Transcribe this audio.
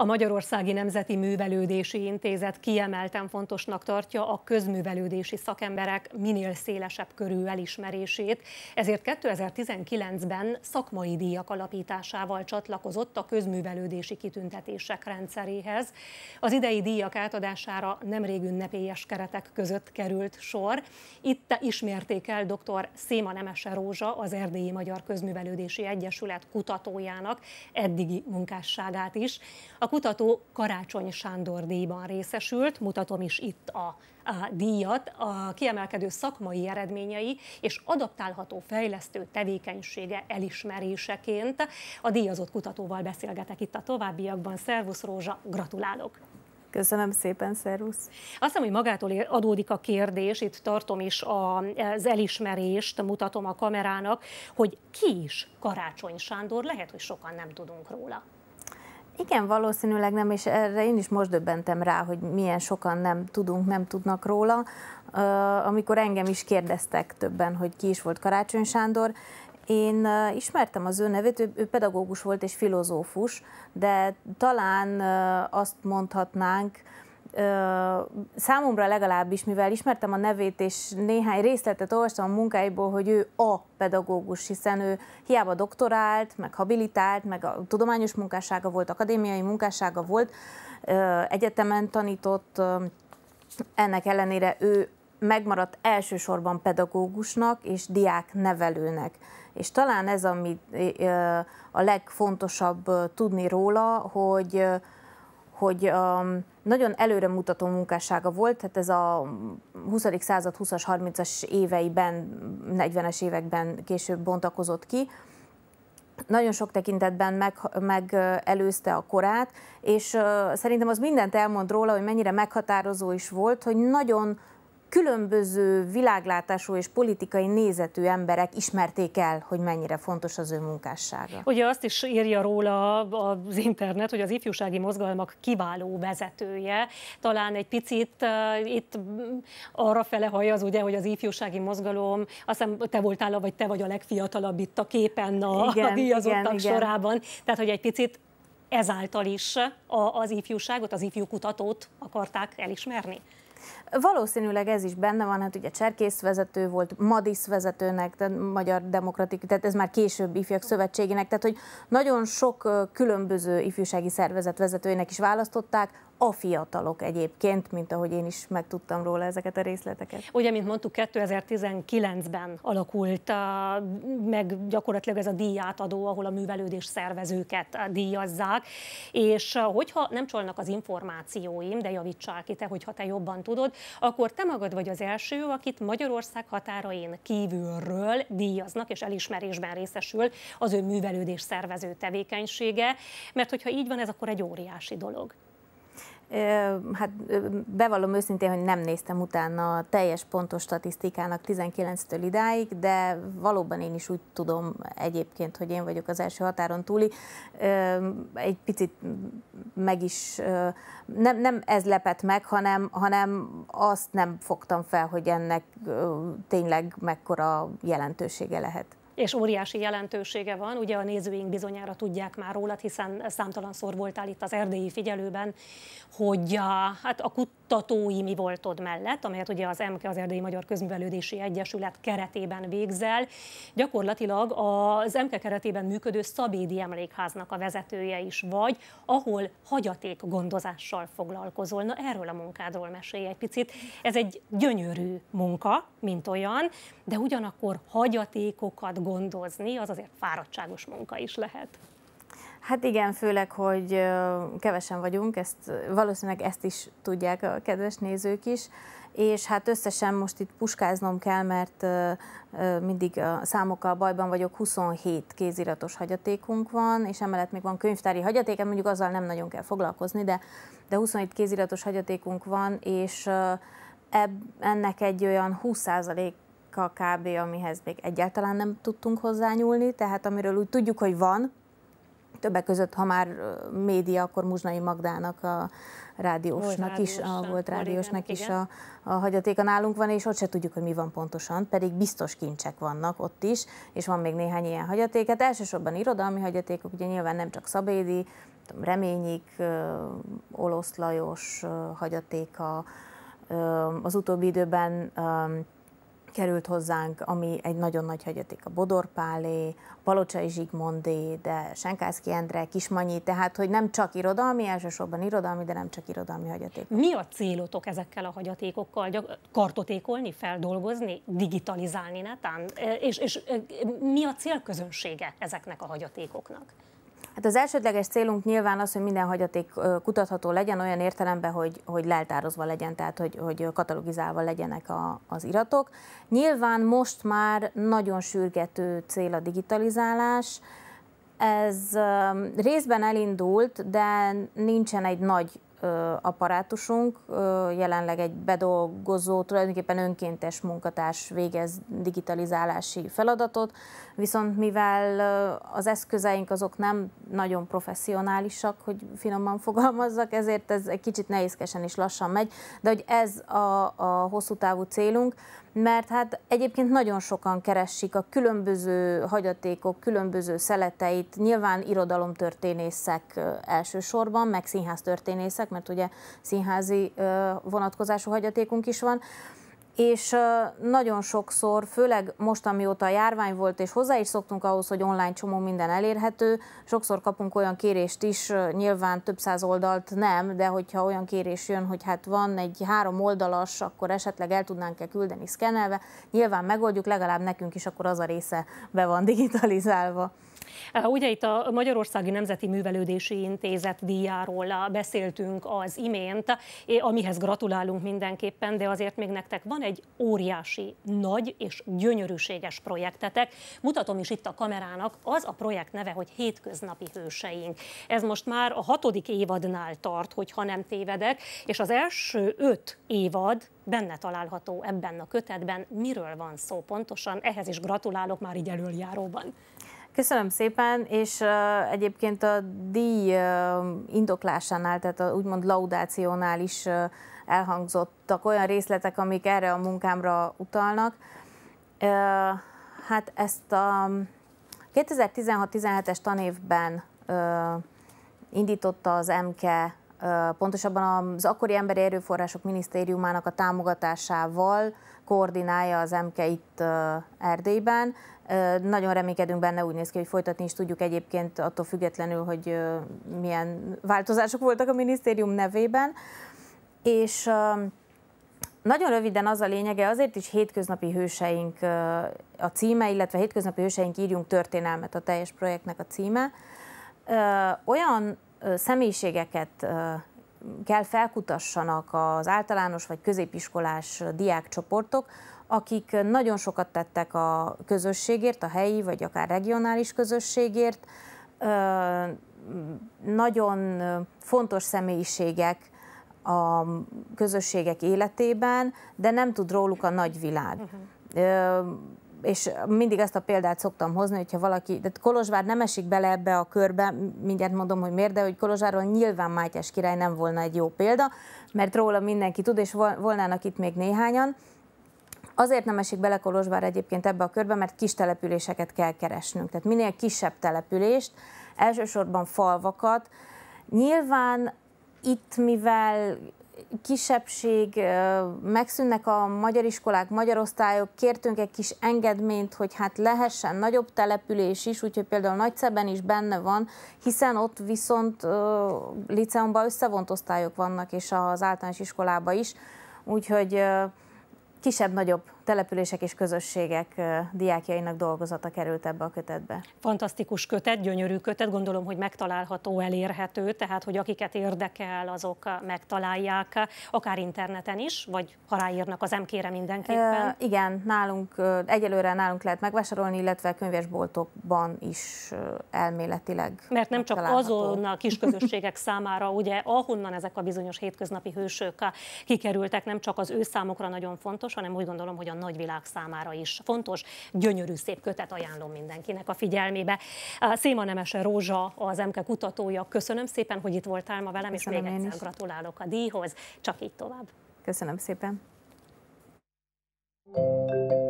A Magyarországi Nemzeti Művelődési Intézet kiemelten fontosnak tartja a közművelődési szakemberek minél szélesebb körű elismerését, ezért 2019-ben szakmai díjak alapításával csatlakozott a közművelődési kitüntetések rendszeréhez. Az idei díjak átadására nemrég ünnepélyes keretek között került sor. Itt ismérték el dr. Széma Nemese Rózsa, az Erdélyi Magyar Közművelődési Egyesület kutatójának eddigi munkásságát is. A kutató Karácsony Sándor díjban részesült, mutatom is itt a, a díjat, a kiemelkedő szakmai eredményei és adaptálható fejlesztő tevékenysége elismeréseként. A díjazott kutatóval beszélgetek itt a továbbiakban. Szervusz Rózsa, gratulálok! Köszönöm szépen, szervusz! Azt hiszem, hogy magától adódik a kérdés, itt tartom is az elismerést, mutatom a kamerának, hogy ki is Karácsony Sándor, lehet, hogy sokan nem tudunk róla. Igen, valószínűleg nem, és erre én is most döbbentem rá, hogy milyen sokan nem tudunk, nem tudnak róla. Amikor engem is kérdeztek többen, hogy ki is volt Karácsony Sándor, én ismertem az ő nevét, ő, ő pedagógus volt és filozófus, de talán azt mondhatnánk, számomra legalábbis, mivel ismertem a nevét, és néhány részletet olvastam a munkáiból, hogy ő a pedagógus, hiszen ő hiába doktorált, meg habilitált, meg a tudományos munkássága volt, akadémiai munkássága volt, egyetemen tanított, ennek ellenére ő megmaradt elsősorban pedagógusnak és diák nevelőnek. És talán ez, ami a legfontosabb tudni róla, hogy, hogy nagyon előremutató munkássága volt, tehát ez a 20. század 20-as, 30-as éveiben, 40-es években később bontakozott ki, nagyon sok tekintetben meg, megelőzte a korát, és szerintem az mindent elmond róla, hogy mennyire meghatározó is volt, hogy nagyon különböző világlátású és politikai nézetű emberek ismerték el, hogy mennyire fontos az ő munkássága. Ugye azt is írja róla az internet, hogy az ifjúsági mozgalmak kiváló vezetője. Talán egy picit uh, itt arra fele haj az ugye, hogy az ifjúsági mozgalom, azt hiszem te voltál, vagy te vagy a legfiatalabb itt a képen a, igen, a díjazottak igen, sorában. Igen. Tehát, hogy egy picit ezáltal is a, az ifjúságot, az ifjú kutatót akarták elismerni. Valószínűleg ez is benne van, hát ugye Cserkész vezető volt, Madisz vezetőnek, tehát Magyar Demokratik, tehát ez már később ifjak szövetségének, tehát hogy nagyon sok különböző ifjúsági szervezet vezetőjének is választották, a fiatalok egyébként, mint ahogy én is megtudtam róla ezeket a részleteket. Ugye, mint mondtuk, 2019-ben alakult meg gyakorlatilag ez a díjátadó, ahol a művelődés szervezőket díjazzák, és eh, hogyha nem csalnak az információim, de javítsál ki te, hogyha te jobban tudod, akkor te magad vagy az első, akit Magyarország határain kívülről díjaznak, és elismerésben részesül az ő művelődés szervező tevékenysége, mert hogyha így van, ez akkor egy óriási dolog. Hát bevallom őszintén, hogy nem néztem utána a teljes pontos statisztikának 19-től idáig, de valóban én is úgy tudom egyébként, hogy én vagyok az első határon túli. Egy picit meg is, nem, nem ez lepett meg, hanem, hanem azt nem fogtam fel, hogy ennek tényleg mekkora jelentősége lehet és óriási jelentősége van. Ugye a nézőink bizonyára tudják már róla, hiszen számtalanszor voltál itt az erdélyi figyelőben, hogy a, ah, hát a oktatói mi voltod mellett, amelyet ugye az MK, az Erdélyi Magyar Közművelődési Egyesület keretében végzel. Gyakorlatilag az MK keretében működő Szabédi Emlékháznak a vezetője is vagy, ahol hagyaték gondozással foglalkozol. Na erről a munkádról mesélj egy picit. Ez egy gyönyörű munka, mint olyan, de ugyanakkor hagyatékokat gondozni, az azért fáradtságos munka is lehet. Hát igen, főleg, hogy kevesen vagyunk, ezt, valószínűleg ezt is tudják a kedves nézők is, és hát összesen most itt puskáznom kell, mert mindig a számokkal bajban vagyok, 27 kéziratos hagyatékunk van, és emellett még van könyvtári hagyaték, mondjuk azzal nem nagyon kell foglalkozni, de, de 27 kéziratos hagyatékunk van, és eb, ennek egy olyan 20% a kb., amihez még egyáltalán nem tudtunk hozzányúlni, tehát amiről úgy tudjuk, hogy van, Többek között, ha már média, akkor Muzsnai Magdának, a rádiósnak volt is, a volt rádiósnak is a, a hagyatéka nálunk van, és ott se tudjuk, hogy mi van pontosan, pedig biztos kincsek vannak ott is, és van még néhány ilyen hagyaték. Hát elsősorban irodalmi hagyatékok, ugye nyilván nem csak Szabédi, Reményik, Olosz Lajos hagyatéka, az utóbbi időben került hozzánk, ami egy nagyon nagy hagyaték a Pálé, Palocsai Zsigmondé, de Senkászki Endre, Kismanyi, tehát hogy nem csak irodalmi, elsősorban irodalmi, de nem csak irodalmi hagyaték. Mi a célotok ezekkel a hagyatékokkal? Kartotékolni, feldolgozni, digitalizálni netán? E, és, és e, mi a célközönsége ezeknek a hagyatékoknak? Hát az elsődleges célunk nyilván az, hogy minden hagyaték kutatható legyen olyan értelemben, hogy, hogy leltározva legyen, tehát hogy, hogy katalogizálva legyenek a, az iratok. Nyilván most már nagyon sürgető cél a digitalizálás, ez részben elindult, de nincsen egy nagy apparátusunk. Jelenleg egy bedolgozó, tulajdonképpen önkéntes munkatárs végez digitalizálási feladatot, viszont mivel az eszközeink azok nem nagyon professzionálisak, hogy finoman fogalmazzak, ezért ez egy kicsit nehézkesen és lassan megy, de hogy ez a, a hosszú távú célunk, mert hát egyébként nagyon sokan keressik a különböző hagyatékok, különböző szeleteit, nyilván irodalomtörténészek elsősorban, meg színháztörténészek, mert ugye színházi vonatkozású hagyatékunk is van, és nagyon sokszor, főleg most, amióta a járvány volt, és hozzá is szoktunk ahhoz, hogy online csomó minden elérhető, sokszor kapunk olyan kérést is, nyilván több száz oldalt nem, de hogyha olyan kérés jön, hogy hát van egy három oldalas, akkor esetleg el tudnánk-e küldeni szkennelve, nyilván megoldjuk, legalább nekünk is akkor az a része be van digitalizálva. Ugye itt a Magyarországi Nemzeti Művelődési Intézet díjáról beszéltünk az imént, amihez gratulálunk mindenképpen, de azért még nektek van egy óriási, nagy és gyönyörűséges projektetek. Mutatom is itt a kamerának, az a projekt neve, hogy Hétköznapi Hőseink. Ez most már a hatodik évadnál tart, hogyha nem tévedek, és az első öt évad benne található ebben a kötetben. Miről van szó pontosan? Ehhez is gratulálok már így előjáróban. Köszönöm szépen, és uh, egyébként a díj uh, indoklásánál, tehát a úgymond laudációnál is uh, elhangzottak olyan részletek, amik erre a munkámra utalnak. Uh, hát ezt a 2016-17-es tanévben uh, indította az MKE pontosabban az akkori Emberi Erőforrások Minisztériumának a támogatásával koordinálja az MK itt Erdélyben. Nagyon remékedünk benne, úgy néz ki, hogy folytatni is tudjuk egyébként attól függetlenül, hogy milyen változások voltak a minisztérium nevében. És nagyon röviden az a lényege, azért is hétköznapi hőseink a címe, illetve hétköznapi hőseink írjunk történelmet a teljes projektnek a címe. Olyan személyiségeket kell felkutassanak az általános vagy középiskolás diákcsoportok, akik nagyon sokat tettek a közösségért, a helyi vagy akár regionális közösségért, nagyon fontos személyiségek a közösségek életében, de nem tud róluk a nagyvilág. Uh-huh mhm és mindig ezt a példát szoktam hozni, hogyha valaki, de Kolozsvár nem esik bele ebbe a körbe, mindjárt mondom, hogy miért, de hogy Kolozsváron nyilván Mátyás király nem volna egy jó példa, mert róla mindenki tud, és volnának itt még néhányan. Azért nem esik bele Kolozsvár egyébként ebbe a körbe, mert kis településeket kell keresnünk. Tehát minél kisebb települést, elsősorban falvakat. Nyilván itt, mivel kisebbség, megszűnnek a magyar iskolák, magyar osztályok, kértünk egy kis engedményt, hogy hát lehessen nagyobb település is, úgyhogy például Nagyszeben is benne van, hiszen ott viszont liceumban összevont osztályok vannak, és az általános iskolában is, úgyhogy kisebb-nagyobb települések és közösségek diákjainak dolgozata került ebbe a kötetbe. Fantasztikus kötet, gyönyörű kötet, gondolom, hogy megtalálható, elérhető, tehát hogy akiket érdekel, azok megtalálják, akár interneten is, vagy ha ráírnak az MK-re mindenképpen. E, igen, nálunk, egyelőre nálunk lehet megvásárolni, illetve könyvesboltokban is elméletileg Mert nem csak azon a kis közösségek számára, ugye ahonnan ezek a bizonyos hétköznapi hősök kikerültek, nem csak az ő számokra nagyon fontos, hanem úgy gondolom, hogy a Nagyvilág nagy világ számára is fontos, gyönyörű szép kötet ajánlom mindenkinek a figyelmébe. Széma Nemese Rózsa, az MK kutatója, köszönöm szépen, hogy itt voltál ma velem, köszönöm és még egyszer is. gratulálok a díjhoz, csak így tovább. Köszönöm szépen. Thank you.